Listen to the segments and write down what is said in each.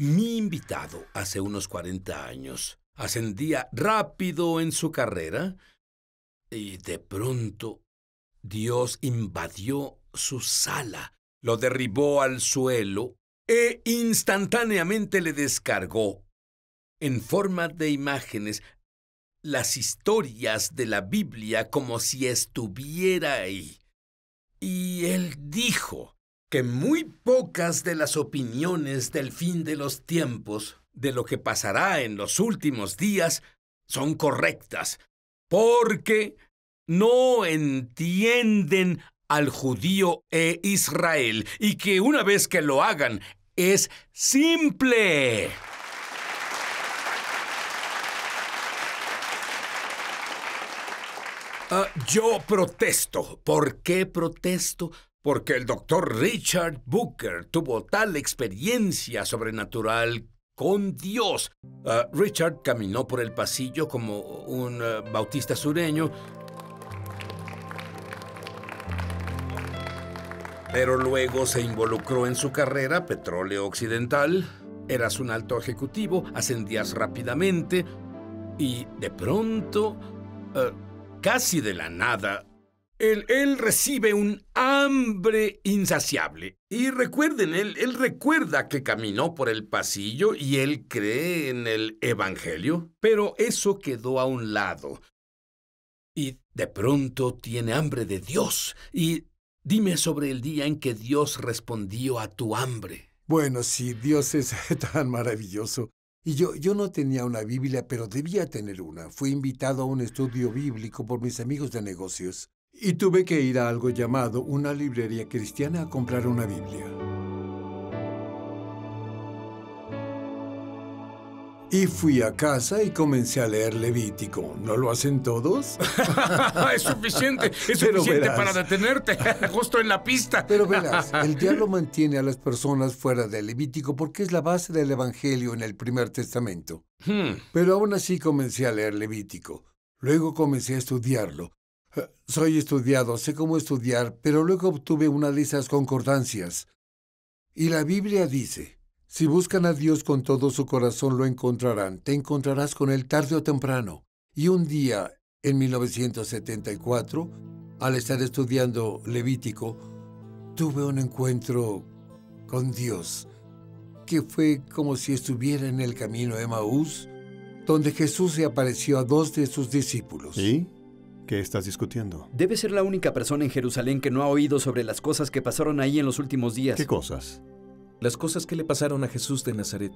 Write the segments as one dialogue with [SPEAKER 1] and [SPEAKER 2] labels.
[SPEAKER 1] Mi invitado hace unos 40 años ascendía rápido en su carrera y de pronto Dios invadió su sala, lo derribó al suelo e instantáneamente le descargó en forma de imágenes las historias de la Biblia como si estuviera ahí. Y él dijo, que muy pocas de las opiniones del fin de los tiempos, de lo que pasará en los últimos días, son correctas, porque no entienden al judío e Israel, y que una vez que lo hagan, es simple. Ah, yo protesto. ¿Por qué protesto? porque el doctor Richard Booker tuvo tal experiencia sobrenatural con Dios. Ah, Richard caminó por el pasillo como un ah, bautista sureño, pero luego se involucró en su carrera petróleo occidental. Eras un alto ejecutivo, ascendías rápidamente y de pronto, ah, casi de la nada, él recibe un hambre insaciable. Y recuerden, él, él recuerda que caminó por el pasillo y él cree en el Evangelio, pero eso quedó a un lado. Y de pronto tiene hambre de Dios. Y
[SPEAKER 2] dime sobre el día en que Dios respondió a tu hambre. Bueno, sí, Dios es tan maravilloso. Y yo, yo no tenía una Biblia, pero debía tener una. Fui invitado a un estudio bíblico por mis amigos de negocios y tuve que ir a algo llamado una librería cristiana a comprar una Biblia. Y fui a casa y comencé a leer Levítico. ¿No lo hacen todos?
[SPEAKER 1] es suficiente, es suficiente para detenerte, justo en la pista. Pero verás,
[SPEAKER 2] el diablo mantiene a las personas fuera de Levítico porque es la base del Evangelio en el Primer Testamento. Hmm. Pero aún así comencé a leer Levítico. Luego comencé a estudiarlo soy estudiado, sé cómo estudiar, pero luego obtuve una de esas concordancias. Y la Biblia dice, si buscan a Dios con todo su corazón lo encontrarán, te encontrarás con Él tarde o temprano. Y un día, en 1974, al estar estudiando Levítico, tuve un encuentro con Dios, que fue como si estuviera en el camino de Maús, donde Jesús se apareció a dos de sus discípulos. ¿Y? ¿Qué estás discutiendo? Debe ser la única persona en Jerusalén que no ha oído sobre las cosas que pasaron ahí en los últimos días. ¿Qué
[SPEAKER 1] cosas? Las cosas que le pasaron a Jesús de Nazaret.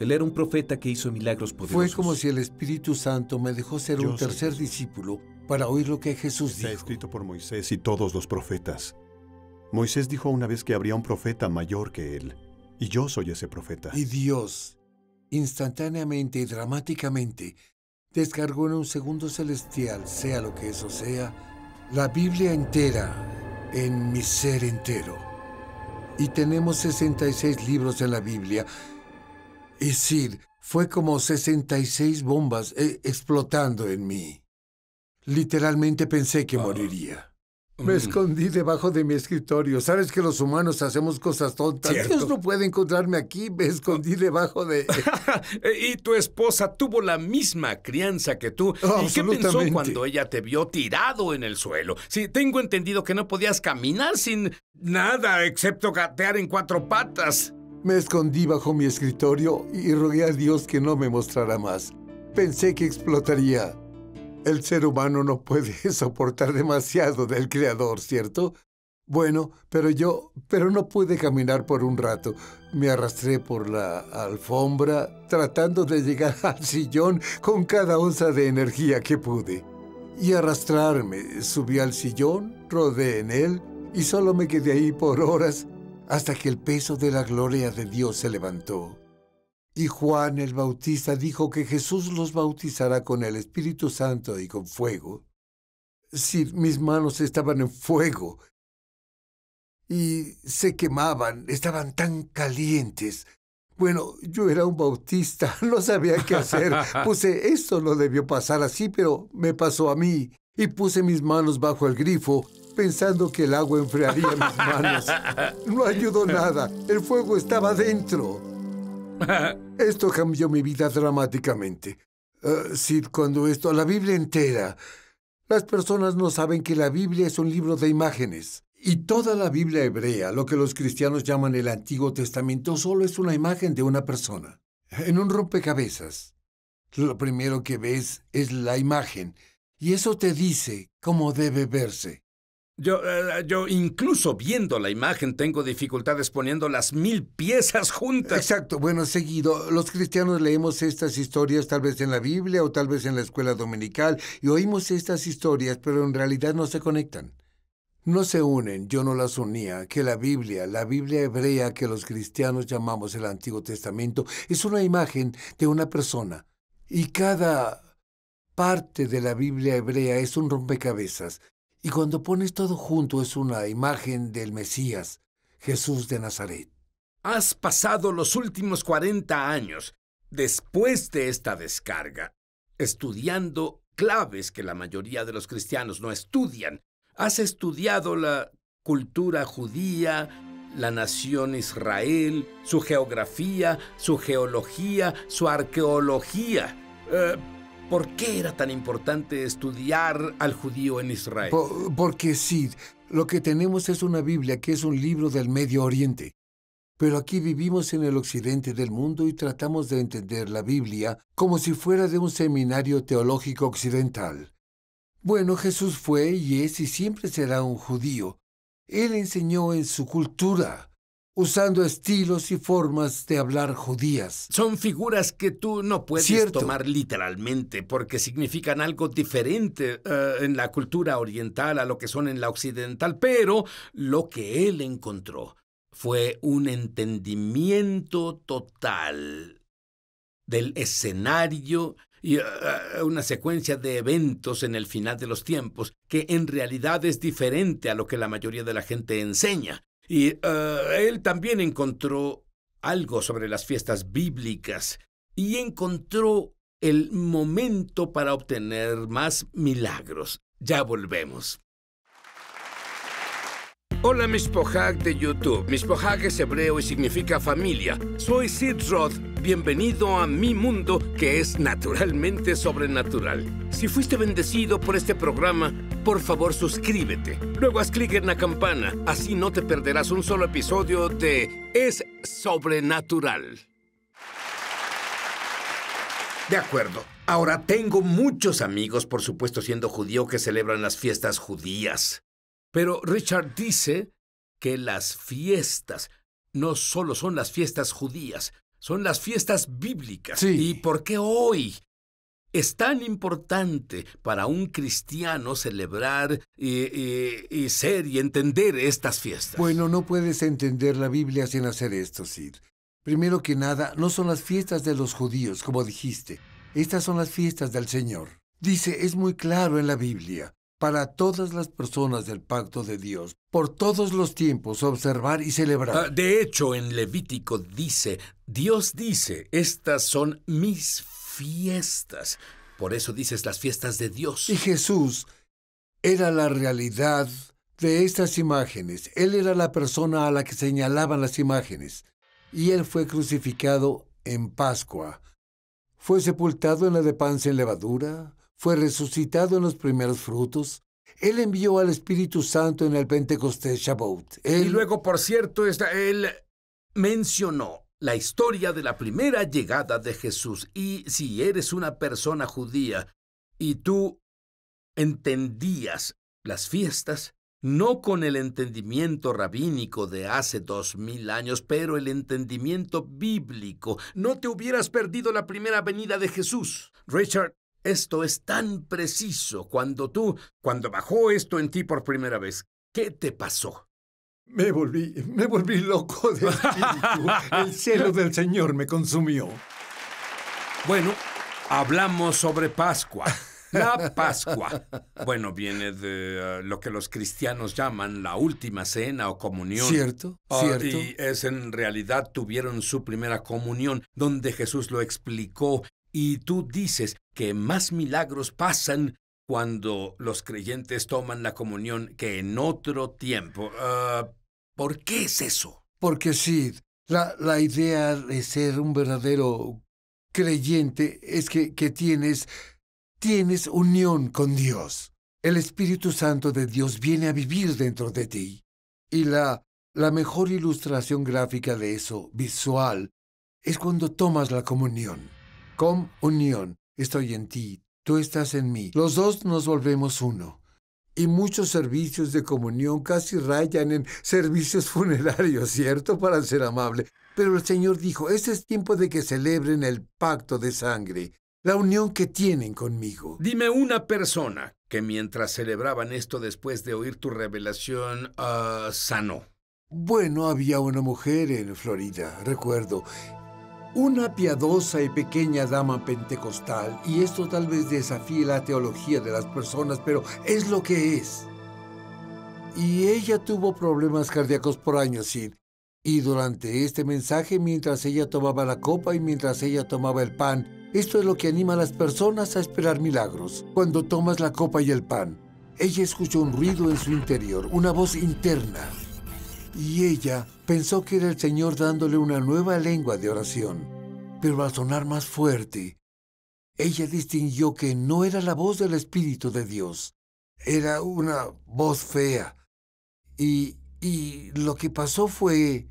[SPEAKER 1] Él era un profeta que hizo milagros poderosos. Fue
[SPEAKER 2] como si el Espíritu Santo me dejó ser un tercer discípulo para oír lo que Jesús dijo. Está escrito por Moisés y todos los profetas. Moisés dijo una vez que habría un profeta mayor que él, y yo soy ese profeta. Y Dios, instantáneamente y dramáticamente, descargó en un segundo celestial, sea lo que eso sea, la Biblia entera en mi ser entero. Y tenemos 66 libros en la Biblia. Y decir, fue como 66 bombas eh, explotando en mí. Literalmente pensé que moriría. Me escondí debajo de mi escritorio. Sabes que los humanos hacemos cosas tontas. Dios no puede encontrarme aquí. Me escondí debajo de.
[SPEAKER 1] Eh, y tu esposa tuvo la misma crianza que tú. ¿Y qué pensó cuando ella te vio tirado en el suelo? Sí, tengo entendido que no podías caminar sin nada excepto gatear en cuatro patas.
[SPEAKER 2] Me escondí bajo mi escritorio y rogué a Dios que no me mostrara más. Pensé que explotaría. El ser humano no puede soportar demasiado del Creador, ¿cierto? Bueno, pero yo, pero no pude caminar por un rato. Me arrastré por la alfombra, tratando de llegar al sillón con cada onza de energía que pude. Y arrastrarme, subí al sillón, rodé en él y solo me quedé ahí por horas hasta que el peso de la gloria de Dios se levantó. Y Juan el Bautista dijo que Jesús los bautizará con el Espíritu Santo y con fuego. Si mis manos estaban en fuego y se quemaban, estaban tan calientes. Bueno, yo era un bautista, no sabía qué hacer. Puse, esto no debió pasar así, pero me pasó a mí. Y puse mis manos bajo el grifo, pensando que el agua enfriaría mis manos. No ayudó nada, el fuego estaba dentro. esto cambió mi vida dramáticamente. Ah, Sid, cuando esto, la Biblia entera. Las personas no saben que la Biblia es un libro de imágenes. Y toda la Biblia hebrea, lo que los cristianos llaman el Antiguo Testamento, solo es una imagen de una persona. En un rompecabezas, lo primero que ves es la imagen. Y eso te dice cómo debe verse. Eh, yo,
[SPEAKER 1] incluso viendo la imagen tengo dificultades poniendo las mil
[SPEAKER 2] piezas juntas. Exacto, bueno, seguido, los cristianos leemos estas historias tal vez en la Biblia o tal vez en la escuela dominical y oímos estas historias, pero en realidad no se conectan. No se unen, yo no las unía, que la Biblia, la Biblia hebrea que los cristianos llamamos el Antiguo Testamento, es una imagen de una persona y cada parte de la Biblia hebrea es un rompecabezas. Y cuando pones todo junto es una imagen del Mesías, Jesús de Nazaret.
[SPEAKER 1] Has pasado los últimos 40 años, después de esta descarga, estudiando claves que la mayoría de los cristianos no estudian. Has estudiado la cultura judía, la nación Israel, su geografía, su geología, su arqueología. Eh, ¿Por qué era tan importante estudiar al judío en Israel?
[SPEAKER 2] porque sí, lo que tenemos es una Biblia que es un libro del Medio Oriente. Pero aquí vivimos en el occidente del mundo y tratamos de entender la Biblia como si fuera de un seminario teológico occidental. Bueno, Jesús fue y es y siempre será un judío. Él enseñó en su cultura, usando estilos y formas de hablar judías.
[SPEAKER 1] Son figuras que tú no puedes tomar literalmente porque significan algo diferente eh, en la cultura oriental a lo que son en la occidental, pero lo que él encontró fue un entendimiento total del escenario y eh, eh, una secuencia de eventos en el final de los tiempos que en realidad es diferente a lo que la mayoría de la gente enseña. Y eh, él también encontró algo sobre las fiestas bíblicas y encontró el momento para obtener más milagros. Ya volvemos. Hola Mishpohag de YouTube. Mishpohag es hebreo y significa familia. Soy Sid Roth. Bienvenido a mi mundo que es naturalmente sobrenatural. Si fuiste bendecido por este programa, por favor suscríbete. Luego haz clic en la campana, así no te perderás un solo episodio de Es Sobrenatural. De acuerdo. Ahora tengo muchos amigos, por supuesto siendo judío, que celebran las fiestas judías. Pero Richard dice que las fiestas no solo son las fiestas judías, son las fiestas bíblicas. Sí. ¿Y por qué hoy es tan importante para un cristiano celebrar eh, eh, y, ser y entender estas fiestas.
[SPEAKER 2] Bueno, no puedes entender la Biblia sin hacer esto, Sid. Primero que nada, no son las fiestas de los judíos, como dijiste. Estas son las fiestas del Señor. Dice, es muy claro en la Biblia, para todas las personas del pacto de Dios, por todos los tiempos, observar y celebrar. Ah,
[SPEAKER 1] de hecho, en Levítico dice, Dios
[SPEAKER 2] dice, estas son mis fiestas fiestas. Por eso dices las fiestas de Dios. Y Jesús era la realidad de estas imágenes. Él era la persona a la que señalaban las imágenes. Y él fue crucificado en Pascua. Fue sepultado en la de pan sin levadura. Fue resucitado en los primeros frutos. Él envió al Espíritu Santo en el Pentecostés Shabbat. Y
[SPEAKER 1] luego, por cierto, está, él mencionó la historia de la primera llegada de Jesús. Y si eres una persona judía y tú entendías las fiestas, no con el entendimiento rabínico de hace dos mil años, pero el entendimiento bíblico. No te hubieras perdido la primera venida de Jesús. Richard, esto es tan preciso. Cuando tú, cuando bajó esto en ti por primera vez, ¿qué te pasó?
[SPEAKER 2] Me volví, me volví loco de espíritu. El cielo del Señor me consumió. Bueno, hablamos sobre Pascua. La
[SPEAKER 1] Pascua. Bueno, viene de eh, lo que los cristianos llaman la última cena o comunión. Cierto, ah, cierto. Y es en realidad tuvieron su primera comunión, donde Jesús lo explicó. Y tú dices que más milagros pasan cuando los creyentes toman la comunión que en otro tiempo. Ah, ¿Por qué es eso?
[SPEAKER 2] Porque Sid, la, idea de ser un verdadero creyente es que, tienes, tienes unión con Dios. El Espíritu Santo de Dios viene a vivir dentro de ti. Y la, la mejor ilustración gráfica de eso, visual, es cuando tomas la comunión. Con unión, estoy en ti, tú estás en mí. Los dos nos volvemos uno. Y muchos servicios de comunión casi rayan en servicios funerarios, ¿cierto? Para ser amable. Pero el Señor dijo, este es tiempo de que celebren el pacto de sangre, la unión que tienen conmigo.
[SPEAKER 1] Dime una persona que mientras celebraban esto después de oír tu revelación, ah,
[SPEAKER 2] sanó. Bueno, había una mujer en Florida, recuerdo, una piadosa y pequeña dama pentecostal, y esto tal vez desafíe la teología de las personas, pero es lo que es. Y ella tuvo problemas cardíacos por años, Sid. Y durante este mensaje, mientras ella tomaba la copa y mientras ella tomaba el pan, esto es lo que anima a las personas a esperar milagros. Cuando tomas la copa y el pan, ella escuchó un ruido en su interior, una voz interna y ella pensó que era el Señor dándole una nueva lengua de oración. Pero al sonar más fuerte, ella distinguió que no era la voz del Espíritu de Dios, era una voz fea. Y, y lo que pasó fue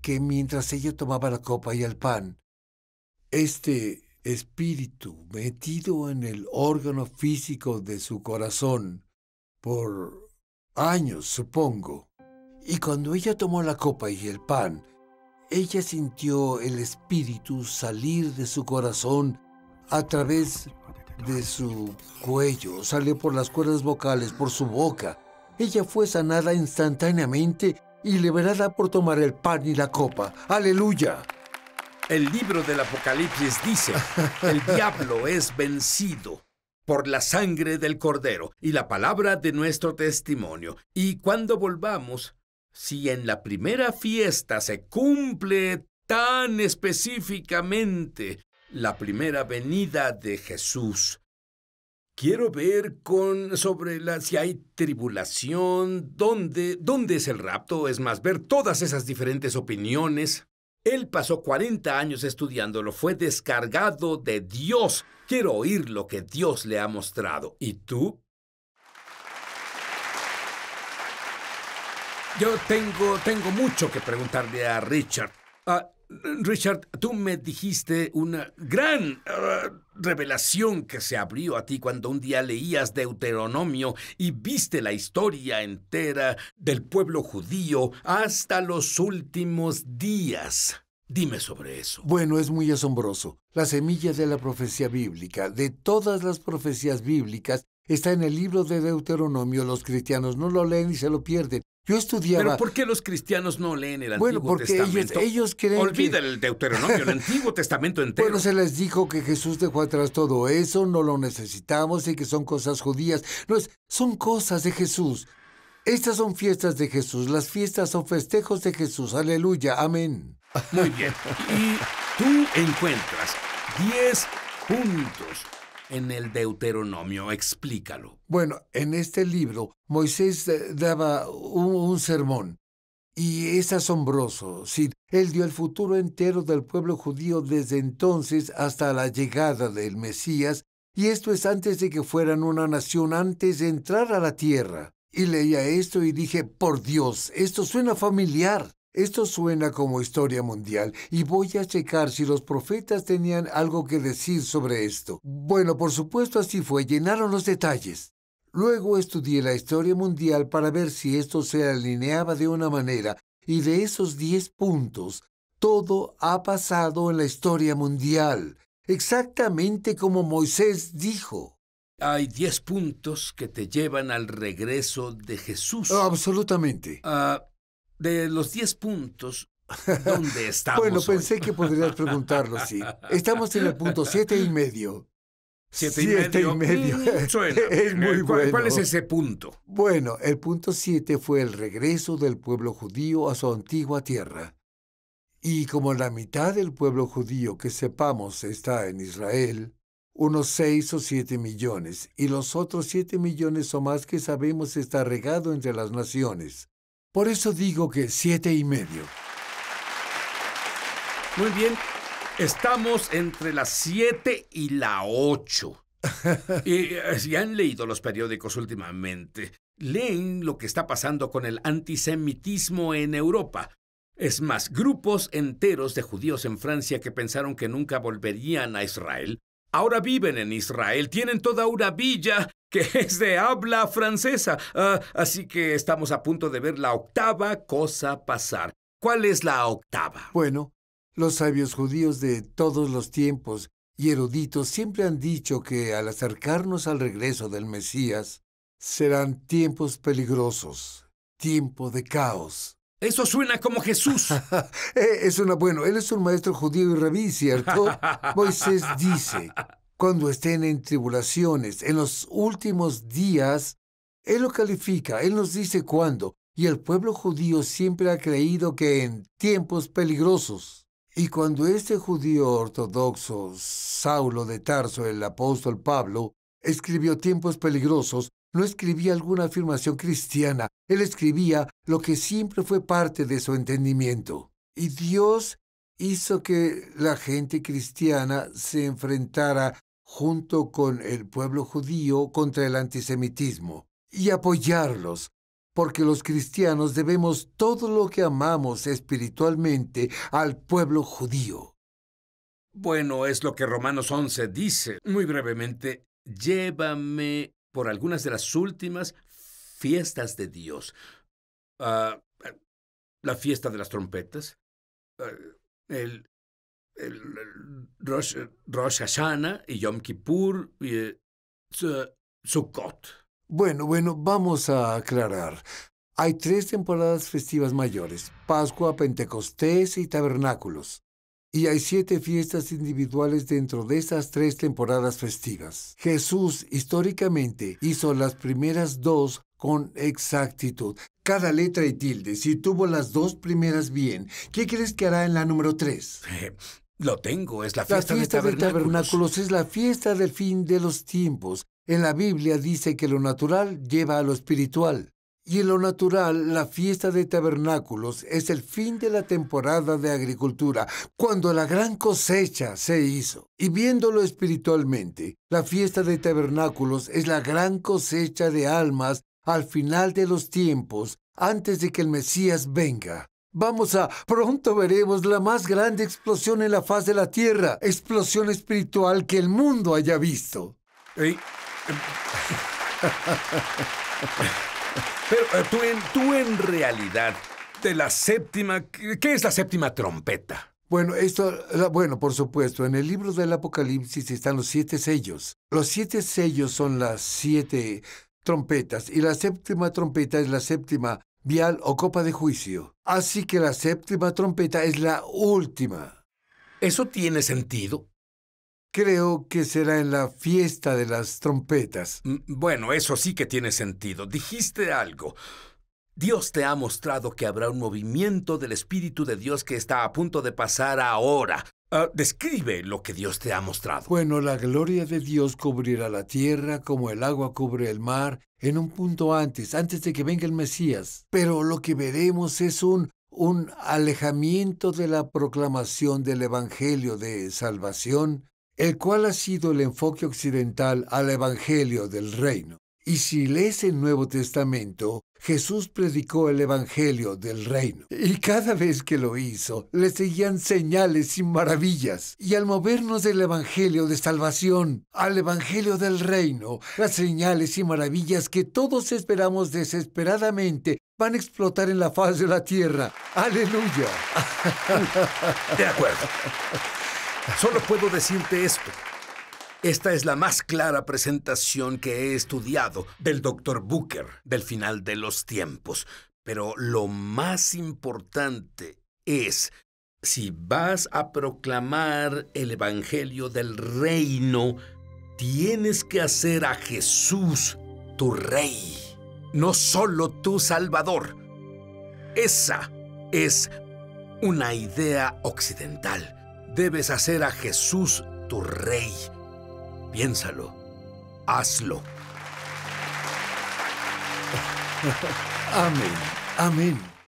[SPEAKER 2] que mientras ella tomaba la copa y el pan, este espíritu metido en el órgano físico de su corazón, por años, supongo, y cuando ella tomó la copa y el pan, ella sintió el espíritu salir de su corazón a través de su cuello, salió por las cuerdas vocales, por su boca. Ella fue sanada instantáneamente y liberada por tomar el pan y la copa. Aleluya.
[SPEAKER 1] El libro del Apocalipsis dice, el diablo es vencido por la sangre del cordero y la palabra de nuestro testimonio. Y cuando volvamos, si en la primera fiesta se cumple tan específicamente la primera venida de Jesús, quiero ver con sobre la si hay tribulación, dónde dónde es el rapto, es más ver todas esas diferentes opiniones. Él pasó 40 años estudiándolo, fue descargado de Dios. Quiero oír lo que Dios le ha mostrado. ¿Y tú? Yo tengo, tengo mucho que preguntarle a Richard. Ah, Richard, tú me dijiste una gran ah, revelación que se abrió a ti cuando un día leías Deuteronomio y viste la historia entera del pueblo judío hasta los últimos días. Dime sobre eso.
[SPEAKER 2] Bueno, es muy asombroso. La semilla de la profecía bíblica, de todas las profecías bíblicas, está en el libro de Deuteronomio. Los cristianos no lo leen y se lo pierden. Yo estudiaba. Pero ¿por
[SPEAKER 1] qué los cristianos no leen el Antiguo Testamento? Bueno, porque ellos, creen. Olvídale el Deuteronomio, el Antiguo Testamento entero. Bueno, se
[SPEAKER 2] les dijo que Jesús dejó atrás todo eso, no lo necesitamos y que son cosas judías. No es, son cosas de Jesús. Estas son fiestas de Jesús, las fiestas son festejos de Jesús. Aleluya, amén. Muy bien. Y tú encuentras 10 puntos
[SPEAKER 1] en el Deuteronomio? Explícalo.
[SPEAKER 2] Bueno, en este libro Moisés eh, daba un, sermón y es asombroso. Sí, él dio el futuro entero del pueblo judío desde entonces hasta la llegada del Mesías, y esto es antes de que fueran una nación, antes de entrar a la tierra. Y leía esto y dije, por Dios, esto suena familiar. Esto suena como historia mundial y voy a checar si los profetas tenían algo que decir sobre esto. Bueno, por supuesto así fue, llenaron los detalles. Luego estudié la historia mundial para ver si esto se alineaba de una manera, y de esos diez puntos, todo ha pasado en la historia mundial, exactamente como Moisés dijo.
[SPEAKER 1] Hay diez puntos que te llevan al regreso de Jesús.
[SPEAKER 2] Absolutamente. Ah, de los 10 puntos,
[SPEAKER 1] ¿dónde estamos? bueno,
[SPEAKER 2] pensé que podrías preguntarlo, sí. Estamos en el punto siete y medio. Siete, y medio. Mm, es muy bueno. ¿Cuál es ese punto? Bueno, el punto siete fue el regreso del pueblo judío a su antigua tierra. Y como la mitad del pueblo judío que sepamos está en Israel, unos seis o siete millones, y los otros siete millones o más que sabemos está regado entre las naciones, por eso digo que siete y medio. Muy bien,
[SPEAKER 1] estamos entre las siete y la ocho. y, eh, si han leído los periódicos últimamente. Leen lo que está pasando con el antisemitismo en Europa. Es más, grupos enteros de judíos en Francia que pensaron que nunca volverían a Israel, ahora viven en Israel, tienen toda una villa que es de habla francesa. Ah, así que estamos a punto de ver la
[SPEAKER 2] octava cosa pasar. ¿Cuál es la octava? Bueno, los sabios judíos de todos los tiempos y eruditos siempre han dicho que al acercarnos al regreso del Mesías, serán tiempos peligrosos, tiempo de caos. Eso suena como Jesús. Eh, es una bueno, él es un maestro judío y rabí, ¿cierto? Moisés dice, cuando estén en tribulaciones, en los últimos días. Él lo califica, Él nos dice cuándo, y el pueblo judío siempre ha creído que en tiempos peligrosos. Y cuando este judío ortodoxo, Saulo de Tarso, el apóstol Pablo, escribió tiempos peligrosos, no escribía alguna afirmación cristiana, él escribía lo que siempre fue parte de su entendimiento. Y Dios hizo que la gente cristiana se enfrentara junto con el pueblo judío contra el antisemitismo y apoyarlos, porque los cristianos debemos todo lo que amamos espiritualmente al pueblo judío.
[SPEAKER 1] Bueno, es lo que Romanos 11 dice. Muy brevemente, llévame por algunas de las últimas fiestas de Dios. Ah, la fiesta de las trompetas,
[SPEAKER 2] ah, el
[SPEAKER 1] Rosh, Hashanah y Yom Kippur y eh,
[SPEAKER 2] Sukkot. Bueno, bueno, vamos a aclarar. Hay tres temporadas festivas mayores, Pascua, Pentecostés y Tabernáculos. Y hay siete fiestas individuales dentro de esas tres temporadas festivas. Jesús históricamente hizo las primeras dos con exactitud, cada letra y tilde. Si tuvo las dos primeras bien, ¿qué crees que hará en la número tres? Eh,
[SPEAKER 1] lo tengo, es la fiesta, la fiesta de
[SPEAKER 2] tabernáculos es la fiesta del fin de los tiempos. En la Biblia dice que lo natural lleva a lo espiritual. Y en lo natural, la fiesta de tabernáculos es el fin de la temporada de agricultura, cuando la gran cosecha se hizo. Y viéndolo espiritualmente, la fiesta de tabernáculos es la gran cosecha de almas al final de los tiempos, antes de que el Mesías venga. Vamos a, pronto veremos la más grande explosión en la faz de la Tierra, explosión espiritual que el mundo haya visto. Pero eh, tú en, tú en
[SPEAKER 1] realidad, de la séptima, ¿qué es la séptima trompeta?
[SPEAKER 2] Bueno, esto, bueno, por supuesto, en el libro del Apocalipsis están los siete sellos. Los siete sellos son las siete trompetas y la séptima trompeta es la séptima vial o copa de juicio. Así que la séptima trompeta es la última. ¿Eso tiene sentido? Creo que será en la fiesta de las trompetas.
[SPEAKER 1] Mm, bueno, eso sí que tiene sentido. Dijiste algo. Dios te ha mostrado que habrá un movimiento del Espíritu de Dios que está a punto de pasar ahora. Ah, describe lo que Dios te ha mostrado.
[SPEAKER 2] Bueno, la gloria de Dios cubrirá la tierra como el agua cubre el mar en un punto antes, antes de que venga el Mesías. Pero lo que veremos es un, un alejamiento de la proclamación del Evangelio de Salvación, el cual ha sido el enfoque occidental al Evangelio del Reino. Y si lees el Nuevo Testamento, Jesús predicó el Evangelio del reino. Y cada vez que lo hizo, le seguían señales y maravillas. Y al movernos del Evangelio de salvación al Evangelio del reino, las señales y maravillas que todos esperamos desesperadamente van a explotar en la faz de la tierra. Aleluya.
[SPEAKER 1] De acuerdo. Solo puedo decirte esto. Esta es la más clara presentación que he estudiado del Dr. Booker del final de los tiempos. Pero lo más importante es, si vas a proclamar el Evangelio del Reino, tienes que hacer a Jesús tu Rey, no solo tu Salvador. Esa es una idea occidental. Debes hacer a Jesús tu Rey Piénsalo. Hazlo.
[SPEAKER 2] Amén. Amén.